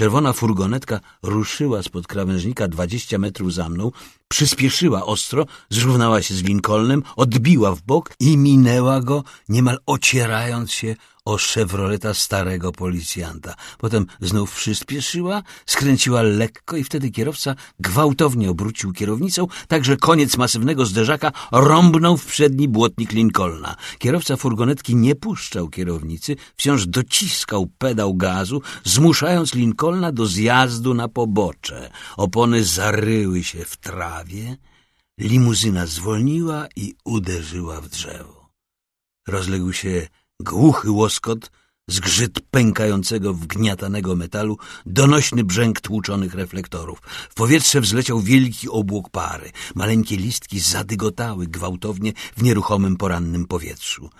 Czerwona furgonetka ruszyła spod krawężnika dwadzieścia metrów za mną, przyspieszyła ostro, zrównała się z Lincolnem, odbiła w bok i minęła go, niemal ocierając się o szewroleta starego policjanta. Potem znów przyspieszyła, skręciła lekko i wtedy kierowca gwałtownie obrócił kierownicą, tak że koniec masywnego zderzaka rąbnął w przedni błotnik Lincolna. Kierowca furgonetki nie puszczał kierownicy, wciąż dociskał pedał gazu, zmuszając Lincolna do zjazdu na pobocze. Opony zaryły się w trawie. Limuzyna zwolniła i uderzyła w drzewo. Rozległ się Głuchy łoskot, zgrzyt pękającego, wgniatanego metalu, donośny brzęk tłuczonych reflektorów. W powietrze wzleciał wielki obłok pary. Maleńkie listki zadygotały gwałtownie w nieruchomym porannym powietrzu.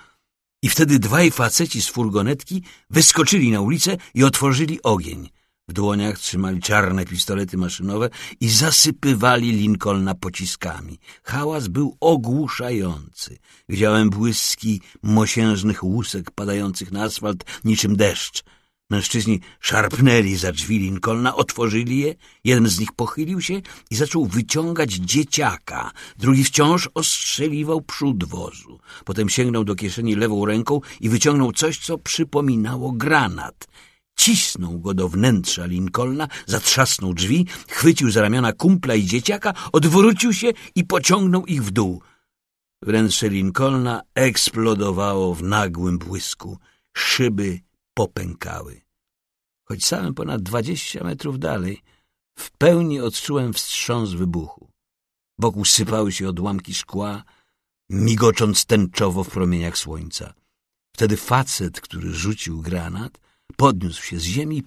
I wtedy dwaj faceci z furgonetki wyskoczyli na ulicę i otworzyli ogień. W dłoniach trzymali czarne pistolety maszynowe i zasypywali Lincolna pociskami. Hałas był ogłuszający. Widziałem błyski mosiężnych łusek padających na asfalt niczym deszcz. Mężczyźni szarpnęli za drzwi Lincolna, otworzyli je. Jeden z nich pochylił się i zaczął wyciągać dzieciaka. Drugi wciąż ostrzeliwał przód wozu. Potem sięgnął do kieszeni lewą ręką i wyciągnął coś, co przypominało granat. Wcisnął go do wnętrza Lincolna, zatrzasnął drzwi, chwycił za ramiona kumpla i dzieciaka, odwrócił się i pociągnął ich w dół. Wnętrze Lincolna eksplodowało w nagłym błysku. Szyby popękały. Choć samym ponad dwadzieścia metrów dalej, w pełni odczułem wstrząs wybuchu. Wokół sypały się odłamki szkła, migocząc tęczowo w promieniach słońca. Wtedy facet, który rzucił granat, Podniósł się z ziemi